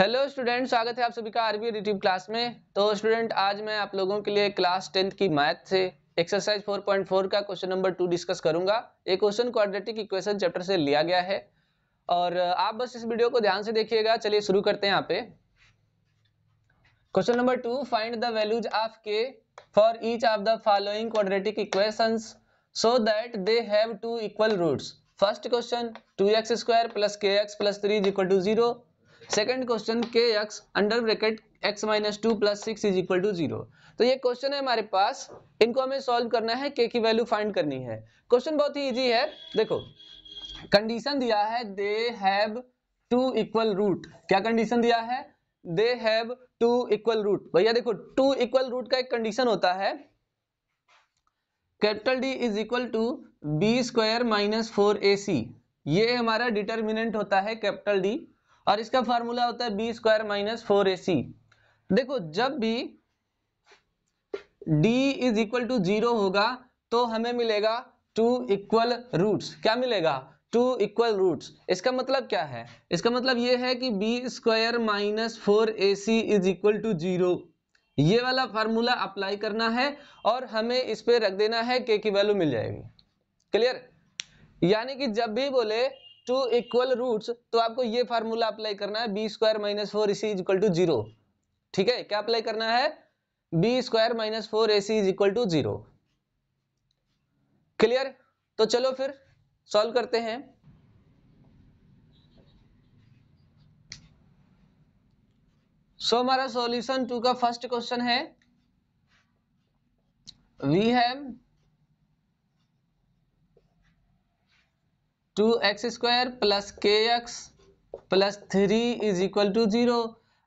hello student स्वागत है आप सभी का आरबी यूट्यूब क्लास में तो स्टूडेंट आज मैं आप लोगों के लिए क्लास टेंथ की मैथ से एक्सरसाइज 4.4 का क्वेश्चन नंबर टू डिस्कस करूंगा ये क्वेश्चन क्वाड्रेटिक इक्वेशन चैप्टर से लिया गया है और आप बस इस वीडियो को ध्यान से देखिएगा चलिए शुरू करते हैं यहाँ पे question number two find the values of K for each of the following quadratic equation so that they have two equal roots first question two X square plus K x plus three is equal to zero second question K X under bracket X minus two plus six is equal to zero तो ये question है हमारे पास इनको हमें solve करना है के की वैल्यू फाइंड करनी है क्वेश्चन बहुत ही इजी है देखो कंडीशन दिया है they have two equal root क्या कंडीशन दिया है they have two equal root भैया देखो टू इक्वल रूट का एक कंडीशन होता है capital D is equal to B square minus four A C ये हमारा डिटर्मिनेंट होता है कैपिटल डी और इसका फॉर्मूला होता है बी स्क्वायर माइनस फोर ए सी देखो जब भी D is equal to zero होगा तो हमें मिलेगा टू इक्वल रूट्स क्या मिलेगा टू इक्वल रूट्स इसका मतलब क्या है इसका मतलब ये है कि B square minus four A C is equal to zero ये वाला फार्मूला अप्लाई करना है और हमें इस पे रख देना है के की वैल्यू मिल जाएगी क्लियर यानी कि जब भी बोले टू इक्वल रूट्स तो आपको ये फार्मूला अप्लाई करना है B square minus four AC is equal to zero ठीक है क्या अप्लाई करना है B square minus four AC is equal to zero clear तो चलो फिर सॉल्व करते हैं सो so, हमारा सॉल्यूशन टू का फर्स्ट क्वेश्चन है we have two X square plus K x plus three is equal to zero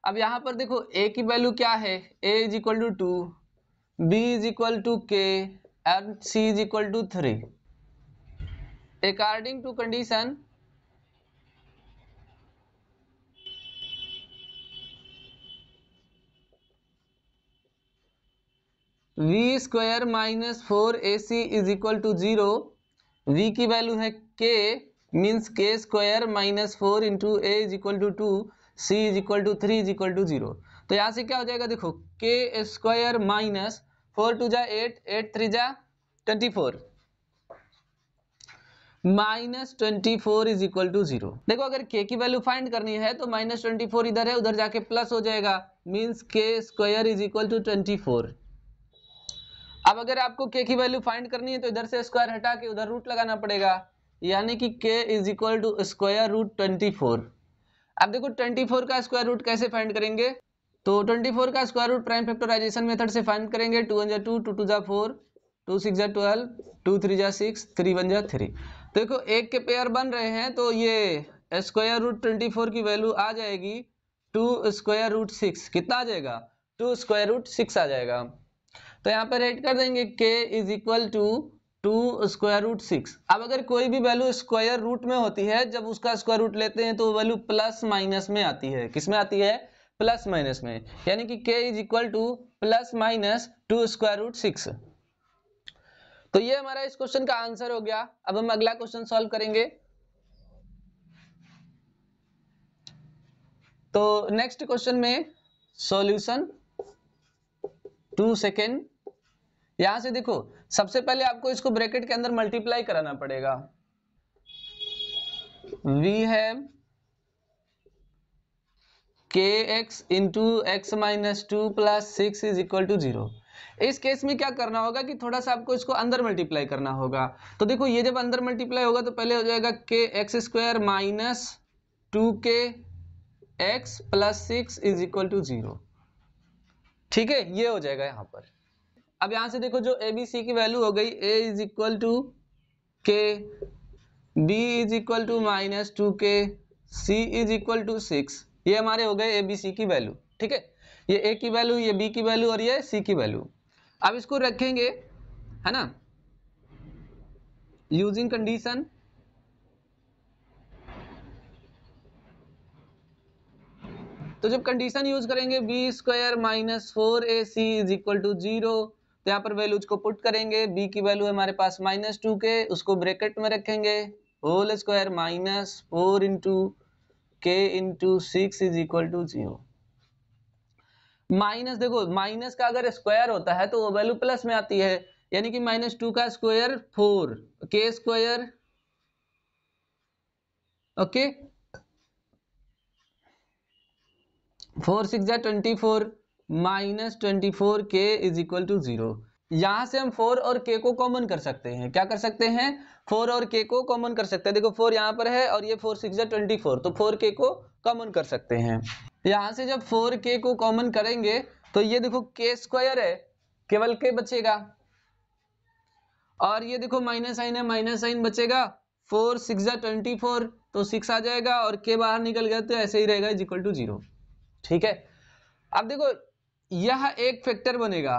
अब यहाँ पर देखो ए की वैल्यू क्या है A is equal to two B is equal to K and C is equal to three according to condition B square minus four A C is equal to zero v की value है k means K square minus four into A is equal to two C is equal to three is equal to zero तो यहाँ से क्या हो जाएगा देखो K square minus four two जा एट एट थ्री जा twenty four minus twenty four is equal to zero देखो अगर के की वैल्यू फाइंड करनी है तो माइनस ट्वेंटी फोर इधर है उधर जाके प्लस हो जाएगा means K square is equal to twenty four अब अगर आपको के की वैल्यू फाइंड करनी है तो इधर से स्क्वायर हटा के उधर रूट लगाना पड़ेगा यानी कि K is equal to square root twenty four अब देखो ट्वेंटी फोर का स्क्वायर रूट कैसे फाइंड करेंगे तो ट्वेंटी फोर का square root prime factorization method से फाइंड करेंगे टू वन जा टू टू टू जा फोर टू सिक्स जा ट्वेल्व टू थ्री जा सिक्स थ्री वन जा थ्री देखो एक के पेयर बन रहे हैं तो ये स्क्वायर रूट ट्वेंटी फोर की वैल्यू आ जाएगी टू स्क्वायर रूट सिक्स कितना आ जाएगा टू स्क्वायर रूट सिक्स आ जाएगा तो यहाँ पर एड कर देंगे k is equal to two square root six अब अगर कोई भी वैल्यू स्क्वायर रूट में होती है जब उसका स्क्वायर रूट लेते हैं तो वैल्यू प्लस माइनस में आती है किस में आती है प्लस माइनस में यानी कि k is equal to plus minus two square root six तो ये हमारा इस क्वेश्चन का आंसर हो गया अब हम अगला क्वेश्चन सॉल्व करेंगे तो नेक्स्ट क्वेश्चन में सॉल्यूशन टू सेकेंड यहां से देखो सबसे पहले आपको इसको ब्रैकेट के अंदर मल्टीप्लाई कराना पड़ेगा वी है K X into X minus two plus six is equal to zero इस केस में क्या करना होगा कि थोड़ा सा आपको इसको अंदर मल्टीप्लाई करना होगा तो देखो ये जब अंदर मल्टीप्लाई होगा तो पहले हो जाएगा k x square minus two k x plus six is equal to zero ठीक है ये हो जाएगा यहां पर अब यहां से देखो जो ए बी सी की वैल्यू हो गई a is equal to k b is equal to minus two k c is equal to six ये हमारे हो गए ए बी सी की वैल्यू ठीक है ये ए की वैल्यू ये बी की वैल्यू और ये सी की वैल्यू अब इसको रखेंगे है ना यूजिंग कंडीशन तो जब कंडीशन यूज करेंगे b square minus four A C is equal to zero तो यहाँ पर वैल्यूज को पुट करेंगे बी की वैल्यू हमारे पास माइनस टू के उसको ब्रैकेट में रखेंगे whole square minus four into k into six is equal to zero minus देखो माइनस का अगर स्क्वायर होता है तो वो वैल्यू प्लस में आती है यानी कि माइनस टू का square four k square okay four six twenty four minus twenty four k is equal to zero यहां से हम फोर और के को कॉमन कर सकते हैं क्या कर सकते हैं फोर और के को कॉमन कर सकते हैं देखो फोर यहां पर है और ये फोर सिक्स ट्वेंटी फोर तो फोर के को कॉमन कर सकते हैं यहां से जब फोर के को कॉमन करेंगे तो ये देखो के स्क्वायर है केवल के बचेगा और ये देखो माइनस साइन है माइनस साइन बचेगा फोर सिक्स ट्वेंटी फोर तो सिक्स आ जाएगा और के बाहर निकल गया तो ऐसे ही रहेगा इज इक्वल टू जीरो ठीक है अब देखो यह एक फैक्टर बनेगा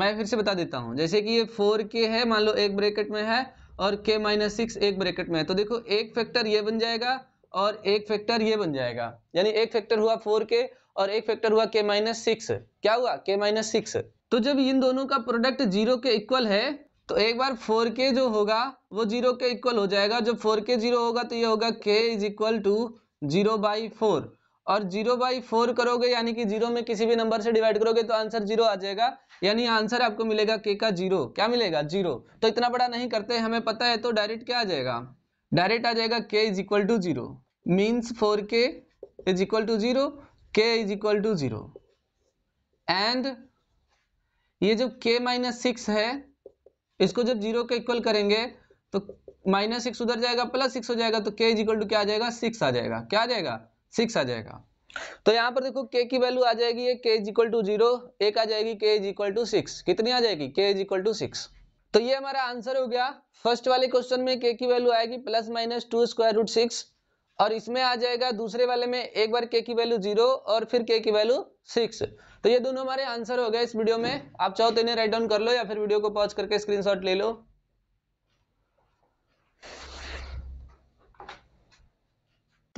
मैं फिर से बता देता हूं जैसे कि ये फोर के है मान लो एक ब्रैकेट में है और के माइनस सिक्स एक ब्रैकेट में है तो देखो एक फैक्टर ये बन जाएगा और एक फैक्टर ये बन जाएगा यानी एक फैक्टर हुआ फोर के और एक फैक्टर हुआ के माइनस सिक्स क्या हुआ के माइनस सिक्स तो जब इन दोनों का प्रोडक्ट जीरो के इक्वल है तो एक बार फोर के जो होगा वो जीरो के इक्वल हो जाएगा जब फोर के जीरो होगा तो ये होगा k is equal to zero by four और जीरो बाई फोर करोगे यानी कि जीरो में किसी भी नंबर से डिवाइड करोगे तो आंसर जीरो आ जाएगा यानी आंसर आपको मिलेगा के का जीरो क्या मिलेगा जीरो तो इतना बड़ा नहीं करते हमें पता है तो डायरेक्ट क्या आ जाएगा डायरेक्ट आ जाएगा k is equal to zero means four k is equal to zero k is equal to zero and ये जो के माइनस सिक्स है इसको जब जीरो के इक्वल करेंगे तो माइनस सिक्स उधर जाएगा प्लस सिक्स हो जाएगा तो के इज इक्वल टू क्या आ जाएगा सिक्स आ जाएगा क्या आ जाएगा सिक्स आ जाएगा तो यहाँ पर देखो के की वैल्यू आ जाएगी ये के इज इक्वल टू जीरो एक आ जाएगी के इज इक्वल टू सिक्स कितनी आ जाएगी के इज इक्वल टू सिक्स तो ये हमारा आंसर हो गया फर्स्ट वाले क्वेश्चन में के की वैल्यू आएगी plus minus two square root six और इसमें आ जाएगा दूसरे वाले में एक बार के की वैल्यू जीरो और फिर के की वैल्यू सिक्स तो ये दोनों हमारे आंसर हो गए इस वीडियो में आप चाहो तो इन्हें राइट डाउन कर लो या फिर वीडियो को पॉज करके स्क्रीनशॉट ले लो